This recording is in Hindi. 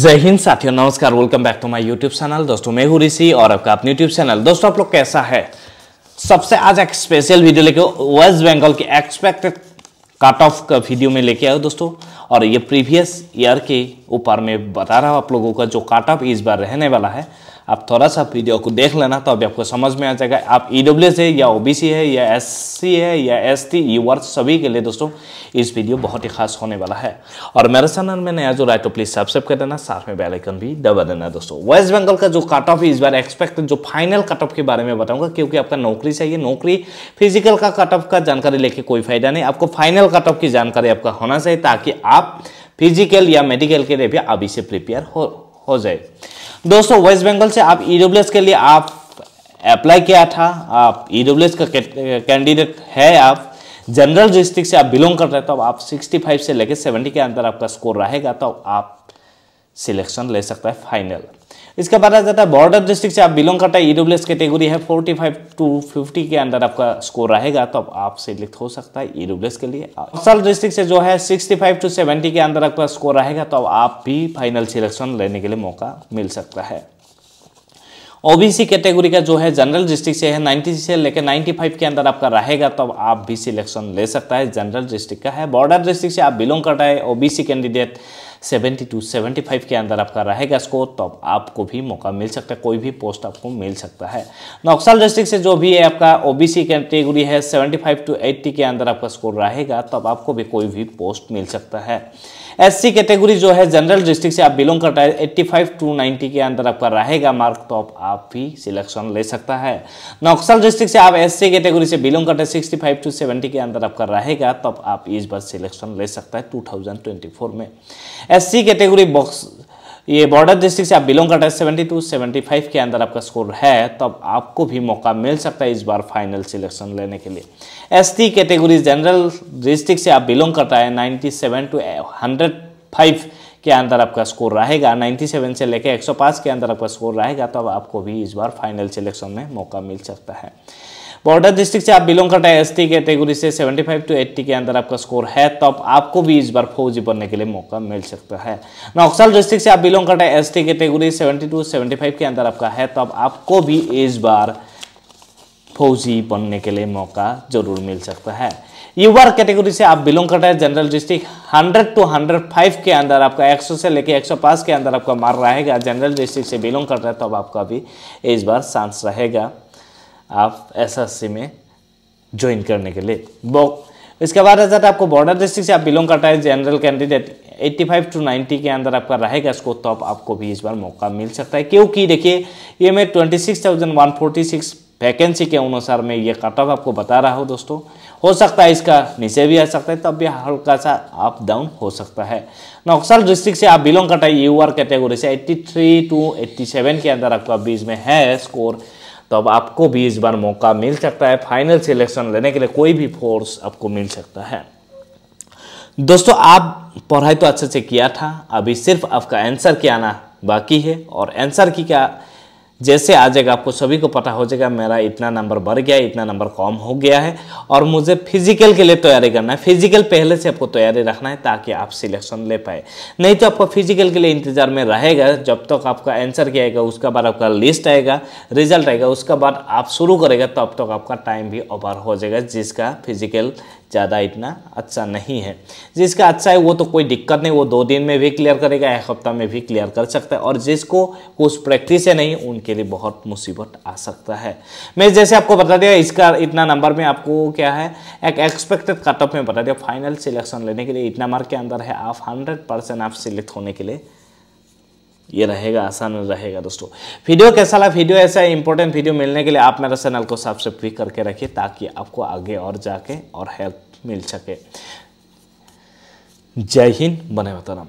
जय हिंद साथियों नमस्कार welcome back to my YouTube channel दोस्तों मैं हूं ऋषि और आपका अपने यूट्यूब चैनल दोस्तों आप लोग कैसा है सबसे आज एक स्पेशल वीडियो लेके वेस्ट बंगाल की एक्सपेक्टेड कट ऑफ का वीडियो में लेके आया दोस्तों और ये प्रीवियस ईयर के ऊपर मैं बता रहा हूँ आप लोगों का जो कट ऑफ इस बार रहने वाला है आप थोड़ा सा वीडियो को देख लेना तो अभी आपको समझ में आ जाएगा आप ई e है या ओ है या एस है या एस टी वर्क सभी के लिए दोस्तों इस वीडियो बहुत ही खास होने वाला है और मेरे चैनल में नया जो राय तो प्लीज़ सब्सक्राइब कर देना साथ में बेलाइकन भी दबा देना दोस्तों वेस्ट बंगाल का जो कट ऑफ इस बार एक्सपेक्टेड जो फाइनल कट ऑफ के बारे में बताऊंगा क्योंकि आपका नौकरी चाहिए नौकरी फिजिकल का कट ऑफ का जानकारी लेके कोई फायदा नहीं आपको फाइनल कट ऑफ की जानकारी आपका होना चाहिए ताकि आप फिजिकल या मेडिकल के लिए भी अभी से प्रिपेयर हो हो जाए दोस्तों वेस्ट बंगाल से आप ई e के लिए आप अप्लाई किया था आप ई e का कैंडिडेट है आप जनरल डिस्ट्रिक्ट से आप बिलोंग कर रहे तो आप 65 से लेकर 70 के अंदर आपका स्कोर रहेगा तो आप सिलेक्शन ले सकता है फाइनल इसके बाद आ जाता है बॉर्डर डिस्ट्रिक्ट से आप बिलोंग करता है ईडब्ल्यूएस e कैटेगरी है 45 टू 50 के अंदर आपका स्कोर रहेगा तो आप सिलेक्ट हो सकता है ईडब्ल्यूएस e के लिए नक्सल डिस्ट्रिक्ट से जो है 65 टू 70 के अंदर आपका स्कोर रहेगा तो आप भी फाइनल सिलेक्शन लेने के लिए मौका मिल सकता है ओबीसी कैटेगरी का जो है जनरल डिस्ट्रिक्ट से है नाइन्टी से लेकर 95 के अंदर आपका रहेगा तो आप भी सिलेक्शन ले सकता है जनरल डिस्ट्रिक्ट का है बॉर्डर डिस्ट्रिक्ट से आप बिलोंग करता है OBC candidate seventy two seventy five के अंदर आपका रहेगा स्कोर तो आपको भी मौका मिल सकता है कोई भी पोस्ट आपको मिल सकता है नक्सल डिस्ट्रिक्ट से जो भी है आपका ओबीसी कैटेगरी है सेवेंटी फाइव टू एट्टी के अंदर आपका स्कोर रहेगा तब तो आपको भी कोई भी पोस्ट मिल सकता है एससी कैटेगरी जो है जनरल डिस्ट्रिक्ट से आप बिलोंग करता है एट्टी फाइव टू नाइन्टी के अंदर आपका रहेगा मार्क तो आप भी सिलेक्शन ले सकता है नक्सल डिस्ट्रिक्ट से आप एससी कैटेगरी से बिलोंग करते हैं सिक्सटी फाइव टू सेवेंटी के अंदर आपका रहेगा तब तो आप इस बार सिलेक्शन ले सकता है टू थाउजेंड ट्वेंटी फोर में एससी कैटेगरी बॉक्स ये बॉर्डर डिस्ट्रिक्ट से आप बिलोंग करते हैं सेवेंटी टू सेवेंटी फाइव के अंदर आपका स्कोर है तब तो आपको भी मौका मिल सकता है इस बार फाइनल सिलेक्शन लेने के लिए S T category general district से आप बिलोंग करता है ninety seven to hundred five के अंदर आपका स्कोर रहेगा 97 से लेकर 105 के अंदर आपका स्कोर रहेगा तब तो आपको भी इस बार फाइनल सिलेक्शन में मौका मिल सकता है बॉर्डर डिस्ट्रिक्ट से आप बिलोंग करते हैं एसटी कैटेगरी से 75 टू 80 के अंदर आपका स्कोर है तब तो आपको भी इस बार फौजी बनने के लिए मौका मिल सकता है नक्सल डिस्ट्रिक्ट से आप बिलोंग करते हैं एस कैटेगरी सेवेंटी टू के अंदर आपका है तब तो आपको भी इस बार फौजी बनने के लिए मौका जरूर मिल सकता है युवा कैटेगरी से आप बिलोंग करते हैं जनरल डिस्ट्रिक्ट 100 टू 105 के अंदर आपका 100 से लेके 105 के अंदर आपका मार रहेगा जनरल डिस्ट्रिक्ट से बिलोंग करता है तब तो आपका भी इस बार चांस रहेगा आप एस एस सी में ज्वाइन करने के लिए बो इसके बाद आ जाता है आपको बॉर्डर डिस्ट्रिक्ट से आप बिलोंग करता है जनरल कैंडिडेट 85 टू 90 के अंदर आपका रहेगा इसको तो आप, आपको भी इस बार मौका मिल सकता है क्योंकि देखिए ये मैं 26,146 वैकेंसी के अनुसार मैं ये कट ऑफ आपको बता रहा हूँ दोस्तों हो सकता है इसका नीचे भी आ सकता है तब भी हल्का सा अप डाउन हो सकता है नक्सल डिस्ट्रिक्ट से आप बिलोंग करता है यू आर कैटेगोरी से 83 टू 87 के अंदर आपका बीच में है स्कोर तो अब आपको भी इस बार मौका मिल सकता है फाइनल सिलेक्शन लेने के लिए कोई भी फोर्स आपको मिल सकता है दोस्तों आप पढ़ाई तो अच्छे से किया था अभी सिर्फ आपका आंसर क्या आना बाकी है और आंसर की क्या जैसे आ जाएगा आपको सभी को पता हो जाएगा मेरा इतना नंबर बढ़ गया इतना नंबर कम हो गया है और मुझे फिजिकल के लिए तैयारी करना है फिजिकल पहले से आपको तैयारी रखना है ताकि आप सिलेक्शन ले पाए नहीं तो आपको फिजिकल के लिए इंतजार में रहेगा जब तक तो आपका आंसर किया आएगा उसके बाद आपका लिस्ट आएगा रिजल्ट आएगा उसके बाद आप शुरू करेगा तब तो तक आपका टाइम भी ओवर हो जाएगा जिसका फिजिकल ज़्यादा इतना अच्छा नहीं है जिसका अच्छा है वो तो कोई दिक्कत नहीं वो दो दिन में भी क्लियर करेगा एक हफ्ता में भी क्लियर कर सकता है और जिसको कुछ प्रैक्टिस है नहीं उन के लिए बहुत मुसीबत आ सकता है मैं जैसे आपको बता दिया इसका इतना नंबर में आपको क्या है एक एक्सपेक्टेड कट ऑफ में बता दिया फाइनल सिलेक्शन लेने के लिए इतना मार्क के अंदर है आप हंड्रेड परसेंट आप सिलेक्ट होने के लिए ये रहेगा आसान रहेगा दोस्तों वीडियो कैसा लगा वीडियो ऐसा इंपॉर्टेंट वीडियो मिलने के लिए आप मेरे चैनल को सब्सक्राइब भी करके रखिए ताकि आपको आगे और जाके और हेल्प मिल सके जय हिंद बने मतरम